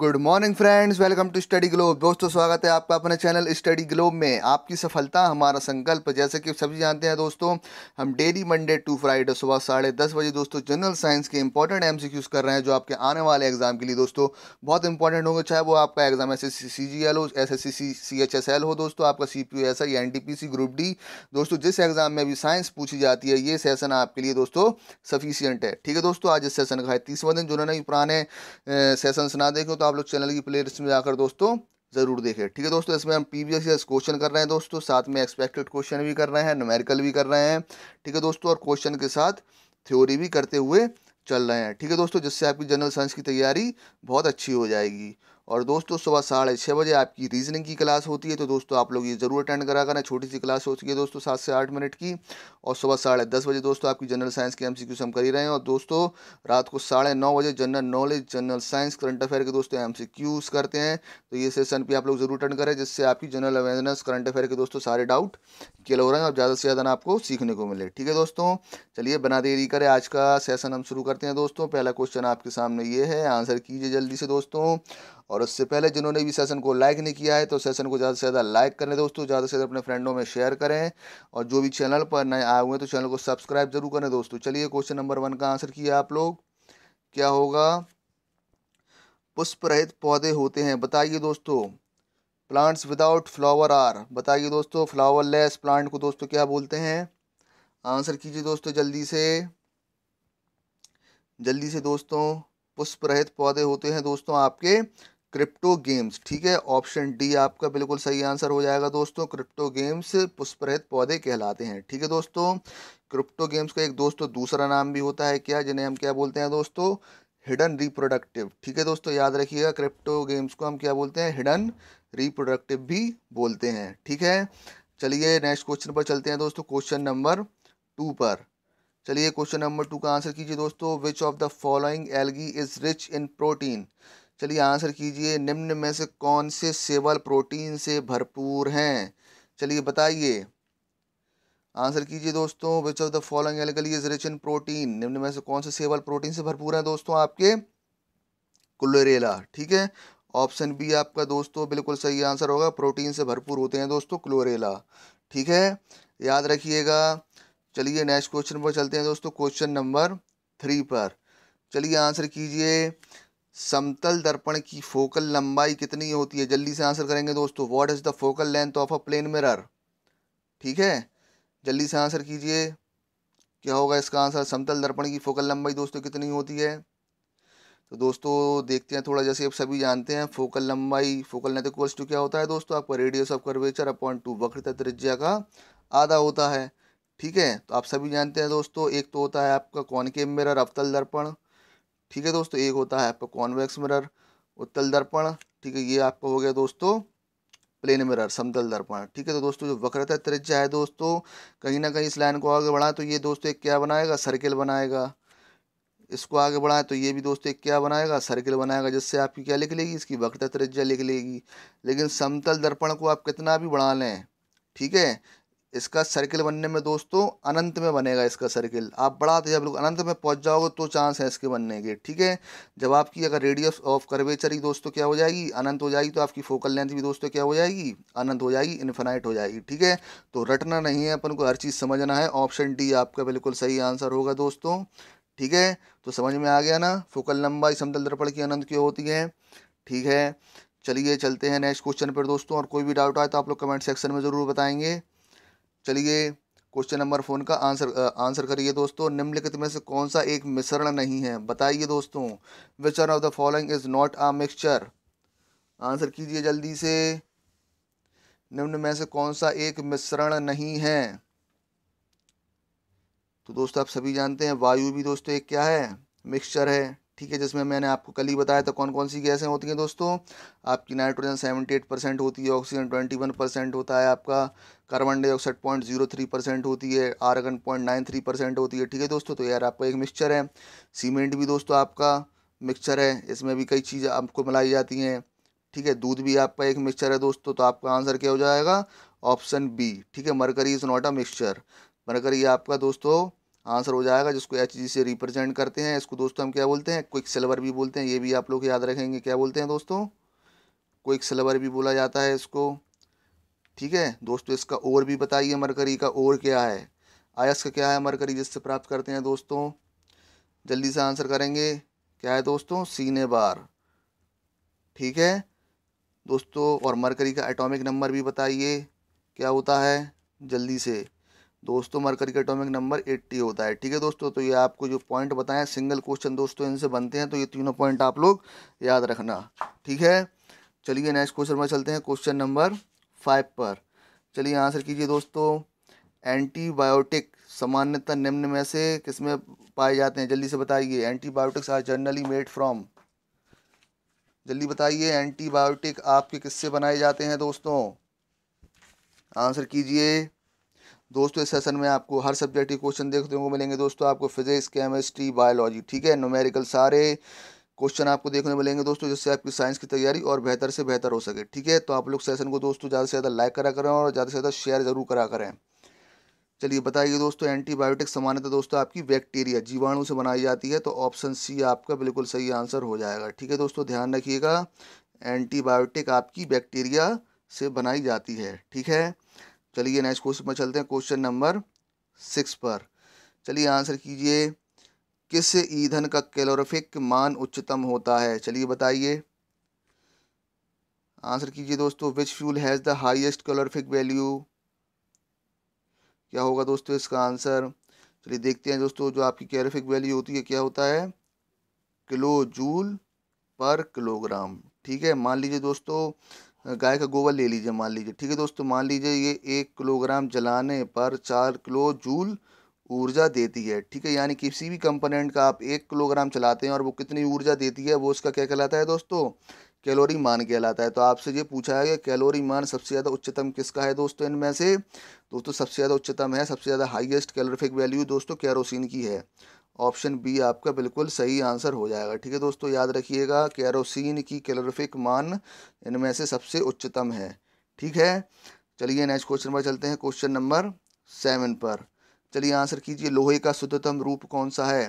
good morning friends welcome to Study Globe दोस्तों स्वागत है आपका अपने चैनल स्टडी ग्लोब में आपकी सफलता हमारा संकल्प जैसे कि सभी जानते हैं दोस्तों हम डेली मंडे टू फ्राइडे सुबह साढ़े दस बजे दोस्तों जनरल साइंस के इंपॉर्टेंट एम कर रहे हैं जो आपके आने वाले एग्जाम के लिए दोस्तों बहुत इंपॉर्टेंट होंगे चाहे वो आपका exam S S C G L हो S S C C H S L हो दोस्तों आपका C P S I N P C group D दोस्तों जिस एग्जाम में अभी साइंस पूछी जाती है ये सेशन आपके लिए दोस्तों सफिशियंट है ठीक है दोस्तों आज इस सेशन का है तीसवा दिन जिन्होंने पुराने सेशन ना देखे तो आप लोग चैनल की प्ले लिस्ट में जाकर दोस्तों ज़रूर देखें ठीक है दोस्तों इसमें हम प्रीवियस क्वेश्चन कर रहे हैं दोस्तों साथ में एक्सपेक्टेड क्वेश्चन भी कर रहे हैं नोमेरिकल भी कर रहे हैं ठीक है दोस्तों और क्वेश्चन के साथ थ्योरी भी करते हुए चल रहे हैं ठीक है दोस्तों जिससे आपकी जनरल साइंस की तैयारी बहुत अच्छी हो जाएगी और दोस्तों सुबह साढ़े छः बजे आपकी रीजनिंग की क्लास होती है तो दोस्तों आप लोग ये ज़रूर अटेंड करा करें छोटी सी क्लास होती है दोस्तों सात से आठ मिनट की और सुबह साढ़े दस बजे दोस्तों आपकी जनरल साइंस के एम सी हम कर ही रहे हैं और दोस्तों रात को साढ़े नौ बजे general knowledge general science current affair के दोस्तों एम करते हैं तो ये सेशन भी आप लोग ज़रूर अटेंड करें जिससे आपकी जनरल अवेयरनेस करंट अफेयर के दोस्तों सारे डाउट क्लियर हो रहे हैं और ज़्यादा से ज़्यादा आपको सीखने को मिले ठीक है दोस्तों चलिए बना देरी करें आज का सेशन हम शुरू करते हैं दोस्तों पहला क्वेश्चन आपके सामने ये है आंसर कीजिए जल्दी से दोस्तों और उससे पहले जिन्होंने भी सेशन को लाइक नहीं किया है तो सेशन को ज़्यादा से ज़्यादा लाइक करें दोस्तों ज़्यादा से ज़्यादा अपने फ्रेंडों में शेयर करें और जो भी चैनल पर नए आए हुए हैं तो चैनल को सब्सक्राइब जरूर करें दोस्तों चलिए क्वेश्चन नंबर वन का आंसर किया आप लोग क्या होगा पुष्प रहित पौधे होते हैं बताइए दोस्तों प्लांट्स विदाउट फ्लावर आर बताइए दोस्तों लेस प्लांट को दोस्तों क्या बोलते हैं आंसर कीजिए दोस्तों जल्दी से जल्दी से दोस्तों पुष्प रहित पौधे होते हैं दोस्तों आपके क्रिप्टो गेम्स ठीक है ऑप्शन डी आपका बिल्कुल सही आंसर हो जाएगा दोस्तों क्रिप्टो गेम्स पुष्परहित पौधे कहलाते हैं ठीक है दोस्तों क्रिप्टो गेम्स का एक दोस्तों दूसरा नाम भी होता है क्या जिन्हें हम क्या बोलते हैं दोस्तों हिडन रिप्रोडक्टिव ठीक है दोस्तों याद रखिएगा क्रिप्टो गेम्स को हम क्या बोलते हैं हिडन रिप्रोडक्टिव भी बोलते हैं ठीक है चलिए नेक्स्ट क्वेश्चन पर चलते हैं दोस्तों क्वेश्चन नंबर टू पर चलिए क्वेश्चन नंबर टू का आंसर कीजिए दोस्तों which of the following algae is rich in protein चलिए आंसर कीजिए निम्न में से कौन से सेवल प्रोटीन से भरपूर हैं चलिए बताइए आंसर कीजिए दोस्तों which of the following algae is rich in protein निम्न में से कौन से सेवल प्रोटीन से भरपूर हैं दोस्तों आपके क्लोरेला ठीक है ऑप्शन बी आपका दोस्तों बिल्कुल सही आंसर होगा प्रोटीन से भरपूर होते हैं दोस्तों क्लोरेला ठीक है याद रखिएगा चलिए नेक्स्ट क्वेश्चन पर चलते हैं दोस्तों क्वेश्चन नंबर थ्री पर चलिए आंसर कीजिए समतल दर्पण की फोकल लंबाई कितनी होती है जल्दी से आंसर करेंगे दोस्तों what is the focal length of a plane mirror ठीक है जल्दी से आंसर कीजिए क्या होगा इसका आंसर समतल दर्पण की फोकल लंबाई दोस्तों कितनी होती है तो दोस्तों देखते हैं थोड़ा जैसे आप सभी जानते हैं फोकल लंबाई फोकल लेंथ इक्वल्स टू क्या होता है दोस्तों आपका radius of curvature upon two वक्रता त्रिज्या का आधा होता है ठीक है तो आप सभी जानते हैं दोस्तों एक तो होता है आपका कॉनकेव मिरर अवतल दर्पण ठीक है दोस्तों एक होता है आपका कॉन्वेक्स मिरर उत्तल दर्पण ठीक है ये आपका हो गया दोस्तों प्लेन मिरर समतल दर्पण ठीक है तो दोस्तों जो वक्रता त्रिज्या है दोस्तों कहीं ना कहीं इस लाइन को आगे बढ़ाएं तो ये दोस्तों एक क्या बनाएगा सर्किल बनाएगा इसको आगे बढ़ाएं तो ये भी दोस्तों एक क्या बनाएगा सर्किल बनाएगा जिससे आपकी क्या लिख लेगी इसकी वक्रता त्रिज्या लिख लेगी लेकिन समतल दर्पण को आप कितना भी बढ़ा लें ठीक है इसका सर्किल बनने में दोस्तों अनंत में बनेगा इसका सर्किल आप बढ़ाते तो जब लोग अनंत में पहुंच जाओगे तो चांस है इसके बनने के ठीक है जब आपकी अगर रेडियस ऑफ कर्वेचर ही दोस्तों क्या हो जाएगी अनंत हो जाएगी तो आपकी फोकल लेंथ भी दोस्तों क्या हो जाएगी अनंत हो जाएगी इन्फिनाइट हो जाएगी ठीक है तो रटना नहीं है अपन को हर चीज़ समझना है ऑप्शन डी आपका बिल्कुल सही आंसर होगा दोस्तों ठीक है तो समझ में आ गया ना फोकल लंबाई समतल दर्पण की अनंत क्यों होती है ठीक है चलिए चलते हैं नेक्स्ट क्वेश्चन पर दोस्तों और कोई भी डाउट आए तो आप लोग कमेंट सेक्शन में ज़रूर बताएंगे चलिए क्वेश्चन नंबर फोन का आंसर आंसर करिए दोस्तों निम्नलिखित में से कौन सा एक मिश्रण नहीं है बताइए दोस्तों which one of the following is not a mixture answer कीजिए जल्दी से निम्न में से कौन सा एक मिश्रण नहीं है तो दोस्तों आप सभी जानते हैं वायु भी दोस्तों एक क्या है मिक्सचर है ठीक है जिसमें मैंने आपको कल ही बताया था कौन कौन सी गैसें होती हैं दोस्तों आपकी नाइट्रोजन सेवेंटी एट परसेंट होती है ऑक्सीजन ट्वेंटी वन परसेंट होता है आपका carbon dioxide point zero three percent होती है argon point nine three percent होती है ठीक है दोस्तों तो यार आपका एक मिक्सचर है सीमेंट भी दोस्तों आपका मिक्सचर है इसमें भी कई चीज़ें आपको मिलाई जाती हैं ठीक है दूध भी आपका एक मिक्सचर है दोस्तों तो आपका आंसर क्या हो जाएगा ऑप्शन बी ठीक है mercury is not a mixture mercury आपका दोस्तों आंसर हो जाएगा जिसको एच जी से रिप्रेजेंट करते हैं इसको दोस्तों हम क्या बोलते हैं क्विक सिल्वर भी बोलते हैं ये भी आप लोग याद रखेंगे क्या बोलते हैं दोस्तों क्विक सिल्वर भी बोला जाता है इसको ठीक है दोस्तों इसका और भी बताइए मरकरी का और क्या है आयस का क्या है मरकरी जिससे प्राप्त करते हैं दोस्तों जल्दी से आंसर करेंगे क्या है दोस्तों सीने बार ठीक है दोस्तों और मरकरी का एटॉमिक नंबर भी बताइए क्या होता है जल्दी से दोस्तों मरकरी का एटॉमिक नंबर 80 होता है ठीक है दोस्तों तो ये आपको जो पॉइंट बताएं सिंगल क्वेश्चन दोस्तों इनसे बनते हैं तो ये तीनों पॉइंट आप लोग याद रखना ठीक है चलिए नेक्स्ट क्वेश्चन में चलते हैं क्वेश्चन नंबर फाइव पर चलिए आंसर कीजिए दोस्तों एंटीबायोटिक सामान्यतः निम्न में से किस में पाए जाते हैं जल्दी से बताइए antibiotics are generally made from जल्दी बताइए एंटीबायोटिक आपके किससे बनाए जाते हैं दोस्तों आंसर कीजिए दोस्तों इस सेशन में आपको हर सब्जेक्ट के क्वेश्चन देखने को मिलेंगे दोस्तों आपको फिजिक्स केमिस्ट्री बायोलॉजी ठीक है नोमेरिकल सारे क्वेश्चन आपको देखने मिलेंगे दोस्तों जिससे आपकी साइंस की तैयारी और बेहतर से बेहतर हो सके ठीक है तो आप लोग सेशन को दोस्तों ज़्यादा से ज़्यादा लाइक करा करें और ज़्यादा से ज़्यादा शेयर ज़रूर करा करें चलिए बताइए दोस्तों एंटीबायोटिक सामान्यतः दोस्तों आपकी बैक्टीरिया जीवाणु से बनाई जाती है तो ऑप्शन सी आपका बिल्कुल सही आंसर हो जाएगा ठीक है दोस्तों ध्यान रखिएगा एंटीबायोटिक आपकी बैक्टीरिया से बनाई जाती है ठीक है चलिए नेक्स्ट क्वेश्चन पर चलते हैं क्वेश्चन नंबर सिक्स पर चलिए आंसर कीजिए किस ईंधन का कैलोरफिक मान उच्चतम होता है चलिए बताइए आंसर कीजिए दोस्तों which fuel has the highest calorific value क्या होगा दोस्तों इसका आंसर चलिए देखते हैं दोस्तों जो आपकी कैलोरफिक वैल्यू होती है क्या होता है किलो जूल पर किलोग्राम ठीक है मान लीजिए दोस्तों गाय का गोबर ले लीजिए मान लीजिए ठीक है दोस्तों मान लीजिए ये एक किलोग्राम जलाने पर चार किलो जूल ऊर्जा देती है ठीक है यानी किसी भी कंपोनेंट का आप एक किलोग्राम चलाते हैं और वो कितनी ऊर्जा देती है वो उसका क्या कहलाता है दोस्तों कैलोरी मान कहलाता है तो आपसे ये पूछा है कि कैलोरी मान सबसे ज़्यादा उच्चतम किसका है दोस्तों इनमें से दोस्तों सबसे ज़्यादा उच्चतम है सबसे ज़्यादा हाईएस्ट कैलोरिफिक वैल्यू दोस्तों कैरोसिन की है ऑप्शन बी आपका बिल्कुल सही आंसर हो जाएगा ठीक है दोस्तों याद रखिएगा कैरोसिन की कैलोरिफिक मान इनमें से सबसे उच्चतम है ठीक है चलिए नेक्स्ट क्वेश्चन पर चलते हैं क्वेश्चन नंबर सेवन पर चलिए आंसर कीजिए लोहे का शुद्धतम रूप कौन सा है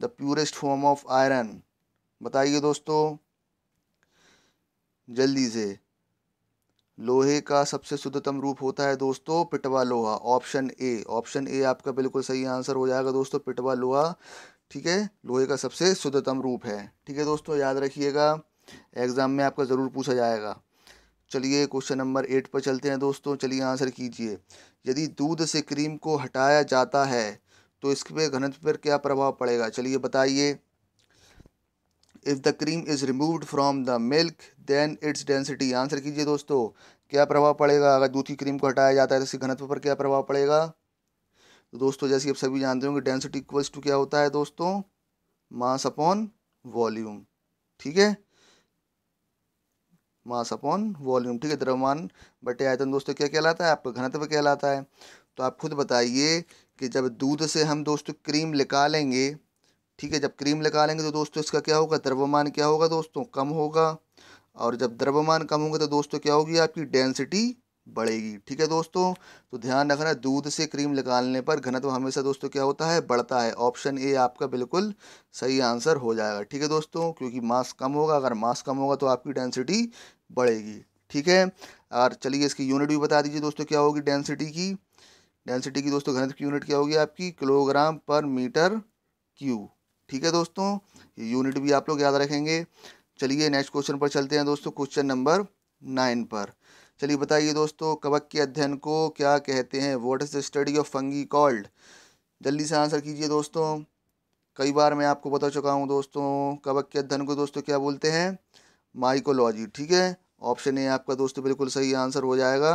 the purest form of iron बताइए दोस्तों जल्दी से लोहे का सबसे शुद्धतम रूप होता है दोस्तों पिटवा लोहा ऑप्शन ए ऑप्शन ए आपका बिल्कुल सही आंसर हो जाएगा दोस्तों पिटवा लोहा ठीक है लोहे का सबसे शुद्धतम रूप है ठीक है दोस्तों याद रखिएगा एग्जाम में आपका ज़रूर पूछा जाएगा चलिए क्वेश्चन नंबर एट पर चलते हैं दोस्तों चलिए आंसर कीजिए यदि दूध से क्रीम को हटाया जाता है तो इसके घनत्व पर क्या प्रभाव पड़ेगा चलिए बताइए if the cream is removed from the milk then its density answer कीजिए दोस्तों क्या प्रभाव पड़ेगा अगर दूध की क्रीम को हटाया जाता है तो इसके घनत्व पर क्या प्रभाव पड़ेगा तो दोस्तों जैसे आप सभी जानते होंगे डेंसिटी इक्वल्स टू क्या होता है दोस्तों मास अपॉन वॉल्यूम ठीक है मास अपॉन वॉल्यूम ठीक है द्रव्यमान बटे आयतन दोस्तों क्या कहलाता है आपका घनत्व कहलाता है तो आप खुद बताइए कि जब दूध से हम दोस्तों क्रीम निकालेंगे ठीक है जब क्रीम लगा लेंगे तो दोस्तों इसका क्या होगा द्रव्यमान क्या होगा दोस्तों कम होगा और जब द्रव्यमान कम होगा तो दोस्तों क्या होगी आपकी डेंसिटी बढ़ेगी ठीक है दोस्तों तो ध्यान रखना दूध से क्रीम लगाने पर घनत्व हमेशा दोस्तों क्या होता है बढ़ता है ऑप्शन ए आपका बिल्कुल सही आंसर हो जाएगा ठीक है दोस्तों क्योंकि मास कम होगा अगर मास कम होगा तो आपकी डेंसिटी बढ़ेगी ठीक है और चलिए इसकी यूनिट भी बता दीजिए दोस्तों क्या होगी डेंसिटी की डेंसिटी की दोस्तों घनत्व की यूनिट क्या होगी आपकी किलोग्राम पर मीटर क्यू ठीक है दोस्तों यूनिट भी आप लोग याद रखेंगे चलिए नेक्स्ट क्वेश्चन पर चलते हैं दोस्तों क्वेश्चन नंबर नाइन पर चलिए बताइए दोस्तों कवक के अध्ययन को क्या कहते हैं what is the study of fungi called जल्दी से आंसर कीजिए दोस्तों कई बार मैं आपको बता चुका हूँ दोस्तों कवक के अध्ययन को दोस्तों क्या बोलते हैं माइकोलॉजी ठीक है ऑप्शन ए आपका दोस्तों बिल्कुल सही आंसर हो जाएगा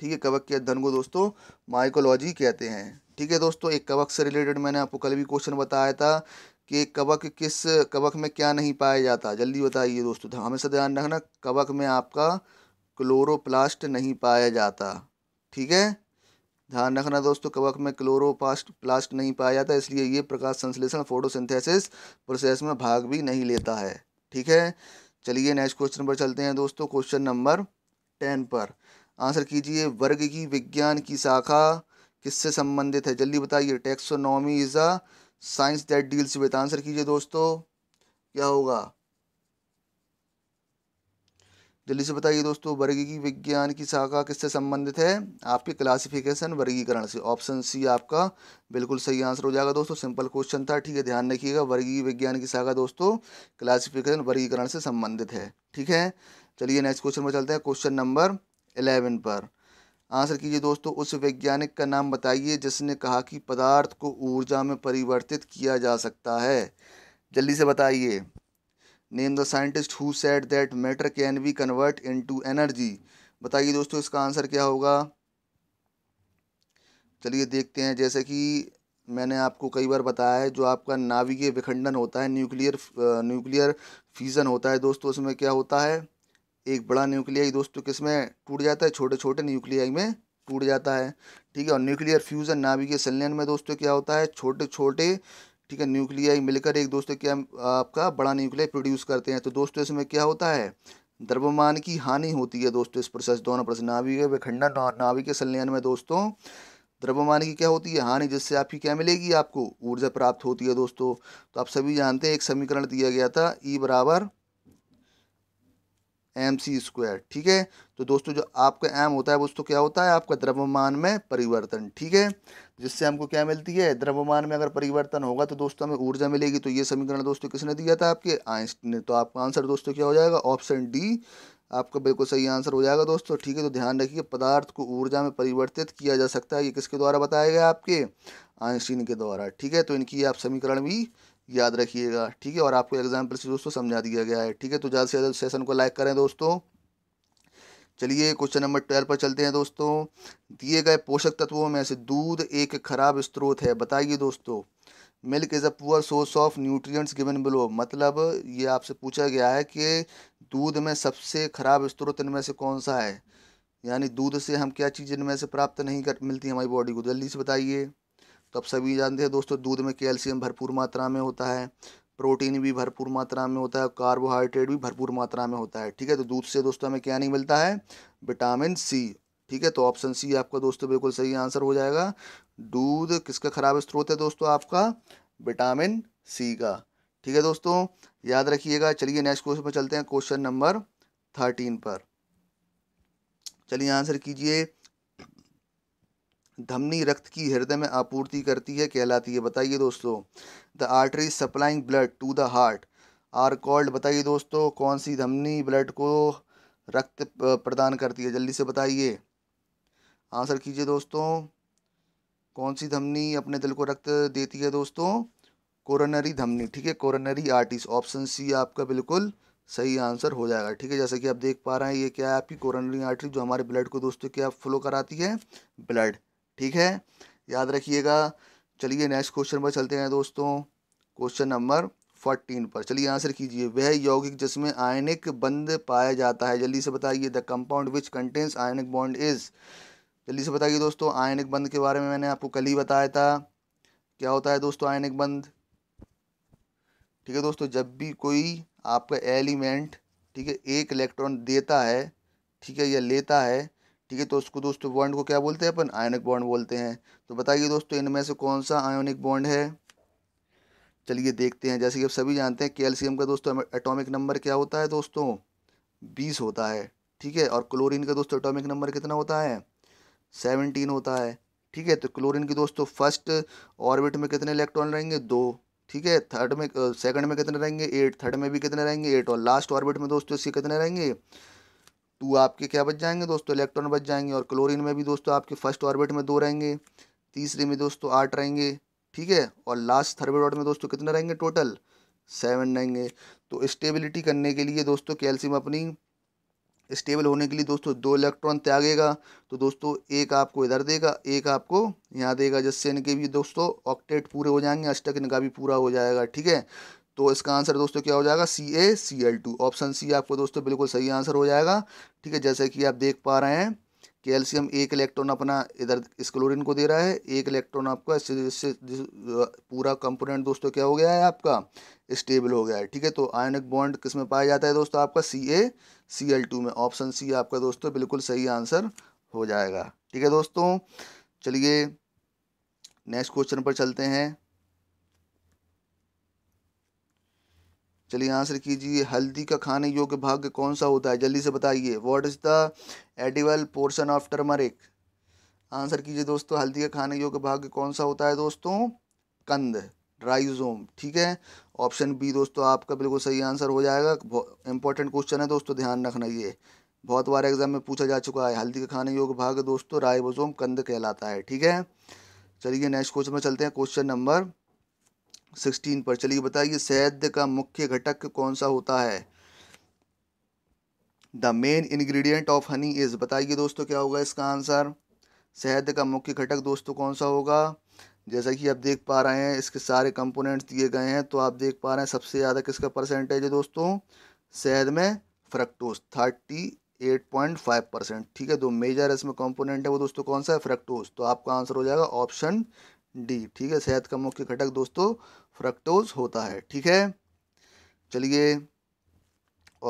ठीक है कवक के अध्ययन को दोस्तों माइकोलॉजी कहते हैं ठीक है दोस्तों एक कवक से रिलेटेड मैंने आपको कल भी क्वेश्चन बताया था कि कवक किस कवक में क्या नहीं पाया जाता जल्दी बताइए दोस्तों हमेशा ध्यान रखना कवक में आपका क्लोरोप्लास्ट नहीं पाया जाता ठीक है ध्यान रखना दोस्तों कवक में क्लोरोपास्ट प्लास्ट नहीं पाया जाता इसलिए ये प्रकाश संश्लेषण फोटोसिंथेसिस प्रोसेस में भाग भी नहीं लेता है ठीक है चलिए नेक्स्ट क्वेश्चन पर चलते हैं दोस्तों क्वेश्चन नंबर टेन पर आंसर कीजिए वर्ग की विज्ञान की शाखा किससे संबंधित है जल्दी बताइए taxonomy is a science that deals with answer कीजिए दोस्तों क्या होगा जल्दी से बताइए दोस्तों वर्गीय विज्ञान की शाखा किससे संबंधित है आपके क्लासिफिकेशन वर्गीकरण से ऑप्शन सी आपका बिल्कुल सही आंसर हो जाएगा दोस्तों सिंपल क्वेश्चन था ठीक है ध्यान रखिएगा वर्गीय विज्ञान की शाखा दोस्तों क्लासिफिकेशन वर्गीकरण से संबंधित है ठीक है चलिए नेक्स्ट क्वेश्चन पर चलते हैं क्वेश्चन नंबर इलेवन पर आंसर कीजिए दोस्तों उस वैज्ञानिक का नाम बताइए जिसने कहा कि पदार्थ को ऊर्जा में परिवर्तित किया जा सकता है जल्दी से बताइए name the scientist who said that matter can be convert into energy बताइए दोस्तों इसका आंसर क्या होगा चलिए देखते हैं जैसे कि मैंने आपको कई बार बताया है जो आपका नाभिकीय विखंडन होता है न्यूक्लियर न्यूक्लियर फ्यूज़न होता है दोस्तों उसमें क्या होता है एक बड़ा न्यूक्लियाई दोस्तों किस में टूट जाता है छोटे छोटे न्यूक्लियाई में टूट जाता है ठीक है और न्यूक्लियर फ्यूज़न नाभिकीय संलयन में दोस्तों क्या होता है छोटे छोटे ठीक है न्यूक्लियाई मिलकर एक दोस्तों क्या आपका बड़ा न्यूक्लियाई प्रोड्यूस करते हैं तो दोस्तों इसमें क्या होता है द्रव्यमान की हानि होती है दोस्तों इस प्रोसेस दोनों प्रोसेस नाभिक विखंडन और नाभिक संलयन में दोस्तों द्रव्यमान की क्या होती है हानि जिससे आपकी क्या मिलेगी आपको ऊर्जा प्राप्त होती है दोस्तों तो आप सभी जानते हैं एक समीकरण दिया गया था ई e बराबर एम सी स्क्वायर ठीक है तो दोस्तों जो आपका एम होता है दोस्तों क्या होता है आपका द्रव्यमान में परिवर्तन ठीक है जिससे हमको क्या मिलती है द्रव्यमान में अगर परिवर्तन होगा तो दोस्तों हमें ऊर्जा मिलेगी तो ये समीकरण दोस्तों किसने दिया था आपके आइंस्ट ने तो आपका आंसर दोस्तों क्या हो जाएगा ऑप्शन डी आपका बिल्कुल सही आंसर हो जाएगा दोस्तों ठीक है तो ध्यान रखिए पदार्थ को ऊर्जा में परिवर्तित किया जा सकता है ये किसके द्वारा बताया गया आपके आइंस्टीन के द्वारा ठीक है तो इनकी आप समीकरण भी याद रखिएगा ठीक है और आपको एग्जाम्पल से दोस्तों समझा दिया गया है ठीक है तो ज़्यादा से ज़्यादा सेशन को लाइक करें दोस्तों चलिए क्वेश्चन नंबर ट्वेल्व पर चलते हैं दोस्तों दिए गए पोषक तत्वों में से दूध एक खराब स्रोत है बताइए दोस्तों milk is a poor source of nutrients given below मतलब ये आपसे पूछा गया है कि दूध में सबसे खराब स्त्रोत इनमें से कौन सा है यानी दूध से हम क्या चीज़ इनमें से प्राप्त नहीं कर मिलती हमारी बॉडी को जल्दी से बताइए तो आप सभी जानते हैं दोस्तों दूध में कैल्शियम भरपूर मात्रा में होता है प्रोटीन भी भरपूर मात्रा में होता है कार्बोहाइड्रेट भी भरपूर मात्रा में होता है ठीक है तो दूध से दोस्तों हमें क्या नहीं मिलता है विटामिन सी ठीक है तो ऑप्शन सी आपका दोस्तों बिल्कुल सही आंसर हो जाएगा दूध किसका खराब स्त्रोत है दोस्तों आपका विटामिन सी का ठीक है दोस्तों याद रखिएगा चलिए नेक्स्ट क्वेश्चन पर चलते हैं क्वेश्चन नंबर थर्टीन पर चलिए आंसर कीजिए धमनी रक्त की हृदय में आपूर्ति करती है कहलाती है बताइए दोस्तों the artery supplying blood to the heart are called बताइए दोस्तों कौन सी धमनी ब्लड को रक्त प्रदान करती है जल्दी से बताइए आंसर कीजिए दोस्तों कौन सी धमनी अपने दिल को रक्त देती है दोस्तों कोरोनरी धमनी ठीक है कोरोनरी आर्टिस ऑप्शन सी आपका बिल्कुल सही आंसर हो जाएगा ठीक है जैसा कि आप देख पा रहे हैं ये क्या है आपकी कोरोनरी आर्टरी जो हमारे ब्लड को दोस्तों क्या फ्लो कराती है ब्लड ठीक है याद रखिएगा चलिए नेक्स्ट क्वेश्चन पर चलते हैं दोस्तों क्वेश्चन नंबर फोर्टीन पर चलिए आंसर कीजिए वह यौगिक जिसमें आयनिक बंद पाया जाता है जल्दी से बताइए the compound which contains ionic bond is जल्दी से बताइए दोस्तों आयनिक बंद के बारे में मैंने आपको कल ही बताया था क्या होता है दोस्तों आयनिक बंद ठीक है दोस्तों जब भी कोई आपका एलिमेंट ठीक है एक इलेक्ट्रॉन देता है ठीक है या लेता है ठीक है तो उसको दोस्तों बॉन्ड को क्या बोलते हैं अपन आयोनिक बॉन्ड बोलते हैं तो बताइए दोस्तों इनमें से कौन सा आयोनिक बॉन्ड है चलिए देखते हैं जैसे कि आप सभी जानते हैं कैल्शियम का दोस्तों एटॉमिक नंबर क्या होता है दोस्तों बीस होता है ठीक है और क्लोरीन का दोस्तों एटॉमिक नंबर कितना होता है सेवनटीन होता है ठीक है तो क्लोरीन की दोस्तों फर्स्ट ऑर्बिट में कितने इलेक्ट्रॉन रहेंगे दो ठीक है थर्ड में सेकंड में कितने रहेंगे एट थर्ड में भी कितने रहेंगे एट और लास्ट ऑर्बिट में दोस्तों इसके कितने रहेंगे टू आपके क्या बच जाएंगे दोस्तों इलेक्ट्रॉन बच जाएंगे और क्लोरीन में भी दोस्तों आपके फर्स्ट ऑर्बिट में दो रहेंगे तीसरे में दोस्तों आठ रहेंगे ठीक है और लास्ट थर्ड ऑर्बिट में दोस्तों कितने रहेंगे टोटल सेवन रहेंगे तो स्टेबिलिटी करने के लिए दोस्तों कैल्शियम अपनी स्टेबल होने के लिए दोस्तों दो इलेक्ट्रॉन त्यागेगा तो दोस्तों एक आपको इधर देगा एक आपको यहाँ देगा जिससे इनके भी दोस्तों ऑक्टेट पूरे हो जाएंगे अष्टक इनका भी पूरा हो जाएगा ठीक है तो इसका आंसर दोस्तों क्या हो जाएगा C A C L two option C आपको दोस्तों बिल्कुल सही आंसर हो जाएगा ठीक है जैसे कि आप देख पा रहे हैं कैल्शियम एक इलेक्ट्रॉन अपना इधर इस क्लोरिन को दे रहा है एक इलेक्ट्रॉन आपका इससे पूरा कंपोनेंट दोस्तों क्या हो गया है आपका स्टेबल हो गया है ठीक है तो आयनिक बॉन्ड किस में पाया जाता है दोस्तों आपका C A C L two में ऑप्शन सी आपका दोस्तों बिल्कुल सही आंसर हो जाएगा ठीक है दोस्तों चलिए नेक्स्ट क्वेश्चन पर चलते हैं चलिए आंसर कीजिए हल्दी का खाने योग्य भाग कौन सा होता है जल्दी से बताइए what is the edible portion of turmeric answer कीजिए दोस्तों हल्दी का खाने योग्य भाग कौन सा होता है दोस्तों कंद राइजोम ठीक है ऑप्शन बी दोस्तों आपका बिल्कुल सही आंसर हो जाएगा इंपॉर्टेंट क्वेश्चन है दोस्तों ध्यान रखना ये बहुत बार एग्जाम में पूछा जा चुका है हल्दी का खाने योग्य भाग दोस्तों राइबोसोम कंद कहलाता है ठीक है चलिए नेक्स्ट क्वेश्चन में चलते हैं क्वेश्चन नंबर सिक्सटीन पर चलिए बताइए शहद का मुख्य घटक कौन सा होता है the main ingredient of honey is बताइए दोस्तों क्या होगा इसका आंसर शहद का मुख्य घटक दोस्तों कौन सा होगा जैसा कि आप देख पा रहे हैं इसके सारे कंपोनेंट्स दिए गए हैं तो आप देख पा रहे हैं सबसे ज़्यादा किसका परसेंटेज है दोस्तों शहद में fructose thirty eight point five percent ठीक है दो मेजर इसमें कंपोनेंट है वो दोस्तों कौन सा है फ्रक्टोज तो आपका आंसर हो जाएगा ऑप्शन डी ठीक है सेहत का मुख्य घटक दोस्तों फ्रक्टोज होता है ठीक है चलिए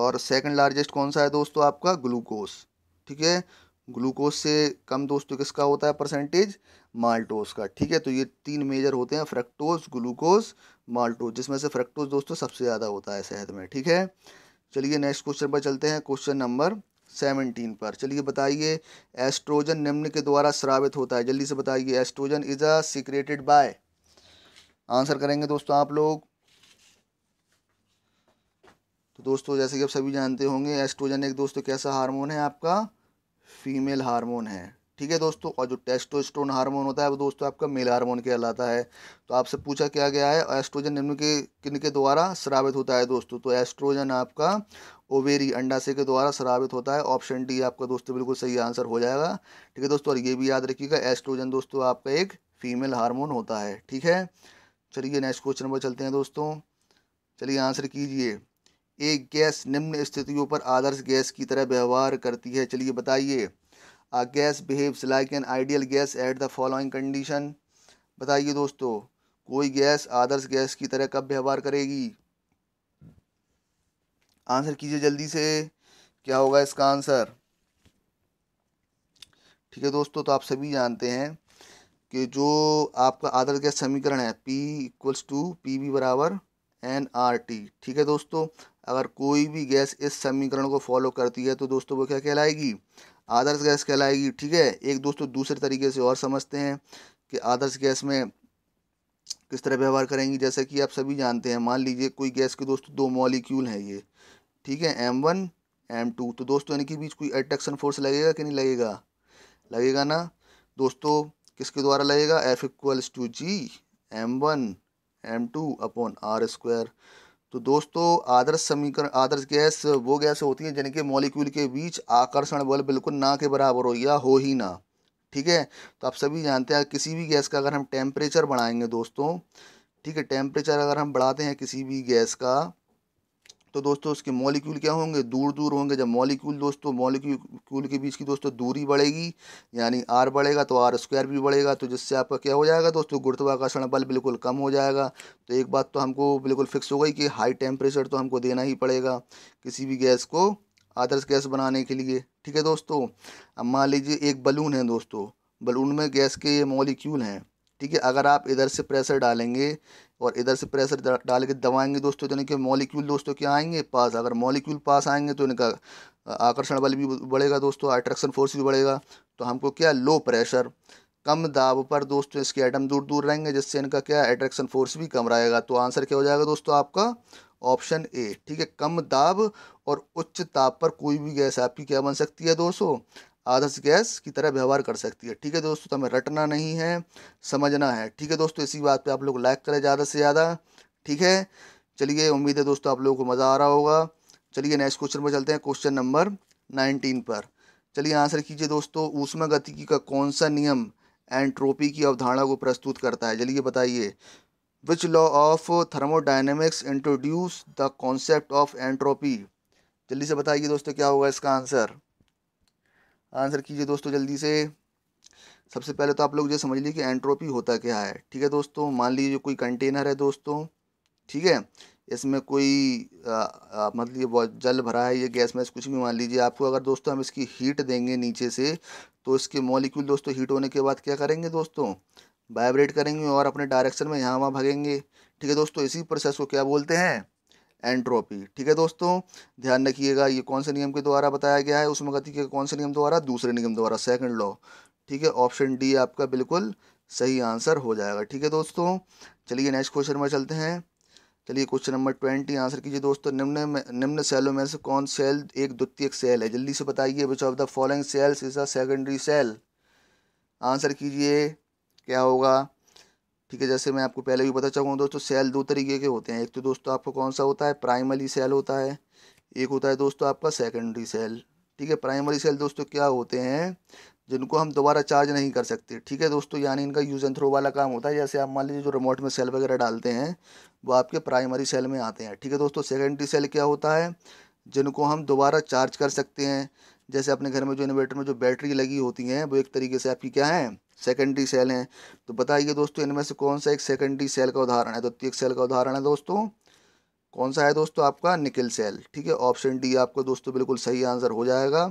और सेकंड लार्जेस्ट कौन सा है दोस्तों आपका ग्लूकोज ठीक है ग्लूकोज से कम दोस्तों किसका होता है परसेंटेज माल्टोज का ठीक है तो ये तीन मेजर होते हैं फ्रक्टोज ग्लूकोज माल्टोज जिसमें से फ्रक्टोज दोस्तों सबसे ज़्यादा होता है सेहत में ठीक है चलिए नेक्स्ट क्वेश्चन पर चलते हैं क्वेश्चन नंबर सेवनटीन पर चलिए बताइए एस्ट्रोजन निम्न के द्वारा श्रावित होता है जल्दी से बताइए estrogen is a secreted by answer करेंगे दोस्तों आप लोग तो दोस्तों जैसे कि आप सभी जानते होंगे एस्ट्रोजन एक दोस्तों कैसा हार्मोन है आपका फीमेल हार्मोन है ठीक है दोस्तों और जो टेस्टोस्ट्रोन हार्मोन होता है वो दोस्तों आपका मेल हार्मोन कहलाता है तो आपसे पूछा क्या गया है एस्ट्रोजन निम्न के किन के द्वारा श्रावित होता है दोस्तों तो एस्ट्रोजन आपका ओवेरी अंडाशय के द्वारा श्रावित होता है ऑप्शन डी आपका दोस्तों बिल्कुल सही आंसर हो जाएगा ठीक है दोस्तों और ये भी याद रखिएगा एस्ट्रोजन दोस्तों आपका एक फीमेल हार्मोन होता है ठीक है चलिए नेक्स्ट क्वेश्चन पर चलते हैं दोस्तों चलिए आंसर कीजिए एक गैस निम्न स्थितियों पर आदर्श गैस की तरह व्यवहार करती है चलिए बताइए a gas behaves like an ideal gas at the following condition बताइए दोस्तों कोई गैस आदर्श गैस की तरह कब व्यवहार करेगी आंसर कीजिए जल्दी से क्या होगा इसका आंसर ठीक है दोस्तों तो आप सभी जानते हैं कि जो आपका आदर्श गैस समीकरण है P equals to P V बराबर एन आर टी ठीक है दोस्तों अगर कोई भी गैस इस समीकरण को फॉलो करती है तो दोस्तों वो क्या कहलाएगी आदर्श गैस कहलाएगी ठीक है एक दोस्तों दूसरे तरीके से और समझते हैं कि आदर्श गैस में किस तरह व्यवहार करेंगी जैसा कि आप सभी जानते हैं मान लीजिए कोई गैस के दोस्तों दो मॉलिक्यूल हैं ये ठीक है एम वन एम टू तो दोस्तों इनके बीच कोई अट्रैक्शन फोर्स लगेगा कि नहीं लगेगा लगेगा ना दोस्तों किसके द्वारा लगेगा F equals to G M one M two upon R square तो दोस्तों आदर्श समीकरण आदर्श गैस वो गैस होती है जिनके मॉलिक्यूल के बीच आकर्षण बल बिल्कुल ना के बराबर हो या हो ही ना ठीक है तो आप सभी जानते हैं किसी भी गैस का अगर हम टेम्परेचर बढ़ाएंगे दोस्तों ठीक है टेम्परेचर अगर हम बढ़ाते हैं किसी भी गैस का तो दोस्तों उसके मॉलिक्यूल क्या होंगे दूर दूर होंगे जब मॉलिक्यूल दोस्तों मॉलिक्यूल के बीच की दोस्तों दूरी बढ़ेगी यानी आर बढ़ेगा तो आर स्क्वायर भी बढ़ेगा तो जिससे आपका क्या हो जाएगा दोस्तों गुरुत्वाकर्षण बल बिल्कुल कम हो जाएगा तो एक बात तो हमको बिल्कुल फिक्स हो गई कि हाई टेम्परेचर तो हमको देना ही पड़ेगा किसी भी गैस को आदर्श गैस बनाने के लिए ठीक है दोस्तों अब मान लीजिए एक बलून है दोस्तों बलून में गैस के ये मॉलिक्यूल हैं ठीक है अगर आप इधर से प्रेशर डालेंगे और इधर से प्रेशर डाल के दबाएंगे दोस्तों यानी कि मॉलिक्यूल दोस्तों क्या आएंगे पास अगर मॉलिक्यूल पास आएंगे तो इनका आकर्षण बल भी बढ़ेगा दोस्तों अट्रैक्शन फोर्स भी बढ़ेगा तो हमको क्या लो प्रेशर कम दाब पर दोस्तों इसके आइटम दूर दूर रहेंगे जिससे इनका क्या अट्रैक्शन फोर्स भी कम रहेगा तो आंसर क्या हो जाएगा दोस्तों आपका ऑप्शन ए ठीक है कम दाब और उच्च ताप पर कोई भी गैस आपकी क्या बन सकती है दोस्तों आदर्श गैस की तरह व्यवहार कर सकती है ठीक है दोस्तों तो हमें रटना नहीं है समझना है ठीक है दोस्तों इसी बात पे आप लोग लाइक करें ज़्यादा से ज़्यादा ठीक है चलिए उम्मीद है दोस्तों आप लोगों को मज़ा आ रहा होगा चलिए नेक्स्ट क्वेश्चन पर चलते हैं क्वेश्चन नंबर नाइनटीन पर चलिए आंसर कीजिए दोस्तों ऊष्मा गतिकी का कौन सा नियम एंट्रोपी की अवधारणा को प्रस्तुत करता है चलिए बताइए which law of thermodynamics introduce the concept of entropy जल्दी से बताइए दोस्तों क्या होगा इसका आंसर आंसर कीजिए दोस्तों जल्दी से सबसे पहले तो आप लोग ये समझ लीजिए कि एंट्रोपी होता क्या है ठीक है दोस्तों मान लीजिए कोई कंटेनर है दोस्तों ठीक है इसमें कोई मतलब ये जल भरा है ये गैस में कुछ भी मान लीजिए आपको अगर दोस्तों हम इसकी हीट देंगे नीचे से तो इसके मॉलिक्यूल दोस्तों हीट होने के बाद क्या करेंगे दोस्तों वाइब्रेट करेंगे और अपने डायरेक्शन में यहाँ वहाँ भागेंगे ठीक है दोस्तों इसी प्रोसेस को क्या बोलते हैं एंट्रोपी ठीक है दोस्तों ध्यान रखिएगा ये कौन से नियम के द्वारा बताया गया है उसमें गति के कौन से नियम द्वारा दूसरे नियम द्वारा सेकंड लॉ ठीक है ऑप्शन डी आपका बिल्कुल सही आंसर हो जाएगा ठीक है दोस्तों चलिए नेक्स्ट क्वेश्चन में चलते हैं चलिए क्वेश्चन नंबर ट्वेंटी आंसर कीजिए दोस्तों निम्न निम्न सेलों में से कौन सेल एक द्वितीय सेल है जल्दी से बताइए which of the following cells is a secondary cell answer कीजिए क्या होगा ठीक है जैसे मैं आपको पहले भी बता चाहूँगा दोस्तों सेल दो तरीके के होते हैं एक तो दोस्तों आपको कौन सा होता है प्राइमरी सेल होता है एक होता है दोस्तों आपका सेकेंडरी सेल ठीक है प्राइमरी सेल दोस्तों क्या होते हैं जिनको हम दोबारा चार्ज नहीं कर सकते ठीक है दोस्तों यानी इनका यूज़ एंड थ्रो वाला काम होता है जैसे आप मान लीजिए जो रिमोट में सेल वगैरह डालते हैं वो आपके प्राइमरी सेल में आते हैं ठीक है दोस्तों सेकेंडरी सेल क्या होता है जिनको हम दोबारा चार्ज कर सकते हैं जैसे अपने घर में जो इन्वर्टर में जो बैटरी लगी होती हैं वो एक तरीके से आपकी क्या है सेकेंडरी सेल हैं तो बताइए दोस्तों इनमें से कौन सा एक सेकेंडरी सेल का उदाहरण है द्वितीय तो सेल का उदाहरण है दोस्तों कौन सा है दोस्तों आपका निकल सेल ठीक है ऑप्शन डी आपका दोस्तों बिल्कुल सही आंसर हो जाएगा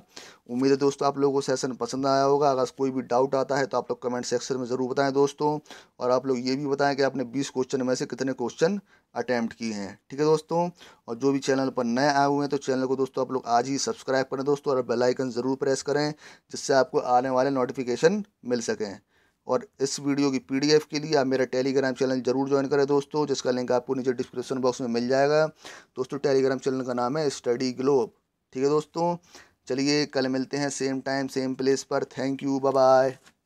उम्मीद है दोस्तों आप लोगों को सेशन पसंद आया होगा अगर कोई भी डाउट आता है तो आप लोग कमेंट सेक्शन में ज़रूर बताएं दोस्तों और आप लोग ये भी बताएं कि आपने 20 क्वेश्चन में से कितने क्वेश्चन अटैम्प्ट किए हैं ठीक है दोस्तों और जो भी चैनल पर नए आए हुए हैं तो चैनल को दोस्तों आप लोग आज ही सब्सक्राइब करें दोस्तों और बेलाइकन ज़रूर प्रेस करें जिससे आपको आने वाले नोटिफिकेशन मिल सकें और इस वीडियो की पीडीएफ के लिए आप मेरा टेलीग्राम चैनल जरूर ज्वाइन करें दोस्तों जिसका लिंक आपको नीचे डिस्क्रिप्शन बॉक्स में मिल जाएगा दोस्तों टेलीग्राम चैनल का नाम है स्टडी ग्लोब ठीक है दोस्तों चलिए कल मिलते हैं सेम टाइम सेम प्लेस पर थैंक यू बाय